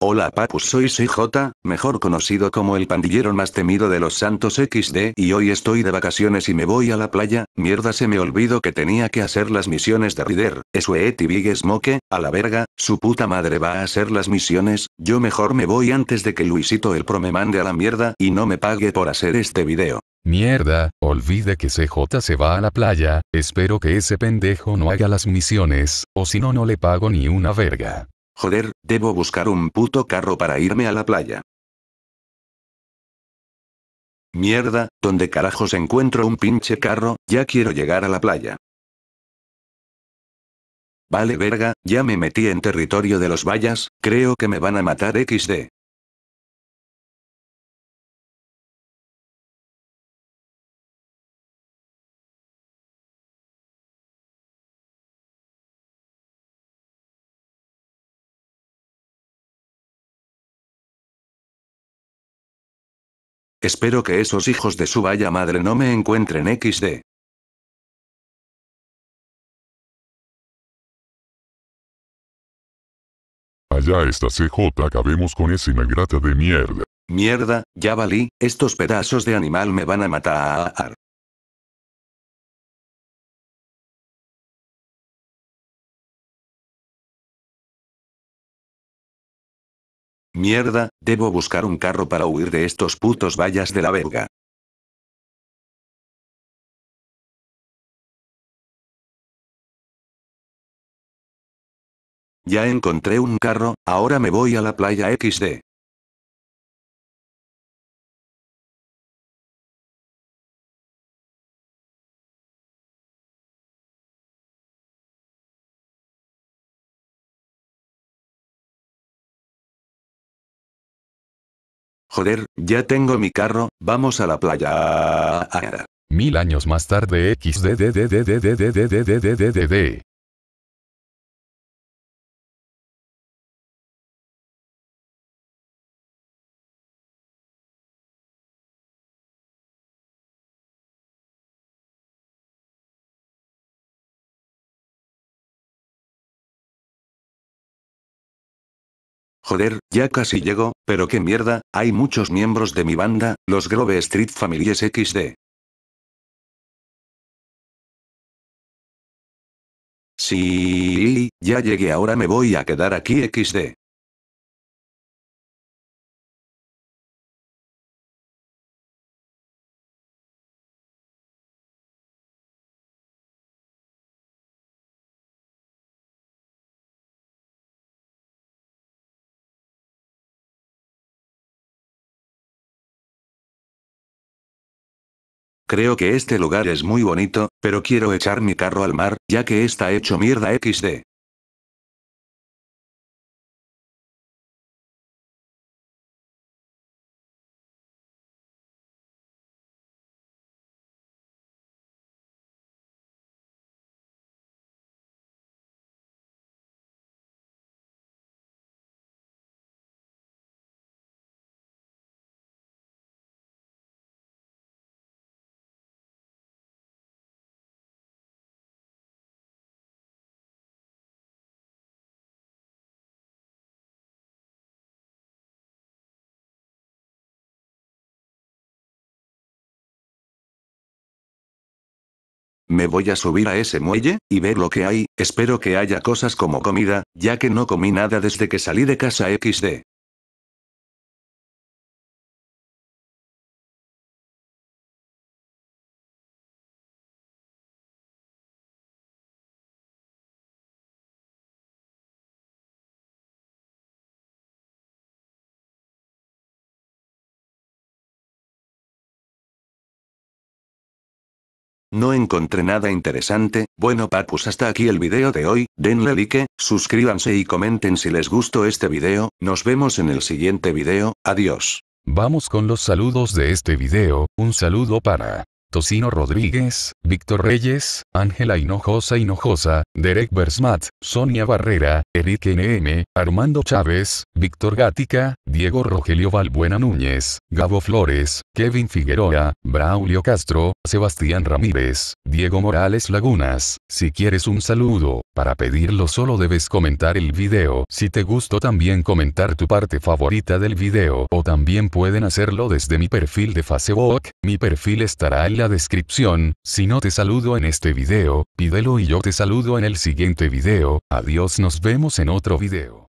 Hola Papus, soy CJ, mejor conocido como el pandillero más temido de los Santos XD y hoy estoy de vacaciones y me voy a la playa, mierda se me olvidó que tenía que hacer las misiones de Rider, eso y Big Smoke, a la verga, su puta madre va a hacer las misiones, yo mejor me voy antes de que Luisito el Pro me mande a la mierda y no me pague por hacer este video. Mierda, olvide que CJ se va a la playa, espero que ese pendejo no haga las misiones, o si no no le pago ni una verga. Joder, debo buscar un puto carro para irme a la playa. Mierda, ¿dónde carajos encuentro un pinche carro? Ya quiero llegar a la playa. Vale verga, ya me metí en territorio de los vallas, creo que me van a matar XD. Espero que esos hijos de su vaya madre no me encuentren XD. Allá está CJ, acabemos con ese ingrata de mierda. Mierda, ya valí, estos pedazos de animal me van a matar. Mierda, debo buscar un carro para huir de estos putos vallas de la verga. Ya encontré un carro, ahora me voy a la playa XD. Joder, ya tengo mi carro, vamos a la playa. Mil años más tarde XDDDDDDDDDDDD Joder, ya casi llego, pero qué mierda, hay muchos miembros de mi banda, los Grove Street Families XD. Sí, ya llegué, ahora me voy a quedar aquí XD. Creo que este lugar es muy bonito, pero quiero echar mi carro al mar, ya que está hecho mierda XD. Me voy a subir a ese muelle, y ver lo que hay, espero que haya cosas como comida, ya que no comí nada desde que salí de casa XD. No encontré nada interesante, bueno papus hasta aquí el video de hoy, denle like, suscríbanse y comenten si les gustó este video, nos vemos en el siguiente video, adiós. Vamos con los saludos de este video, un saludo para Tocino Rodríguez, Víctor Reyes, Ángela Hinojosa Hinojosa, Derek Bersmat, Sonia Barrera, Eric NM, Armando Chávez, Víctor Gática, Diego Rogelio Valbuena Núñez, Gabo Flores, Kevin Figueroa, Braulio Castro, Sebastián Ramírez, Diego Morales Lagunas. Si quieres un saludo, para pedirlo solo debes comentar el video. Si te gustó también comentar tu parte favorita del video o también pueden hacerlo desde mi perfil de Facebook, mi perfil estará en la descripción, si no te saludo en este video, pídelo y yo te saludo en el siguiente video, adiós nos vemos en otro video.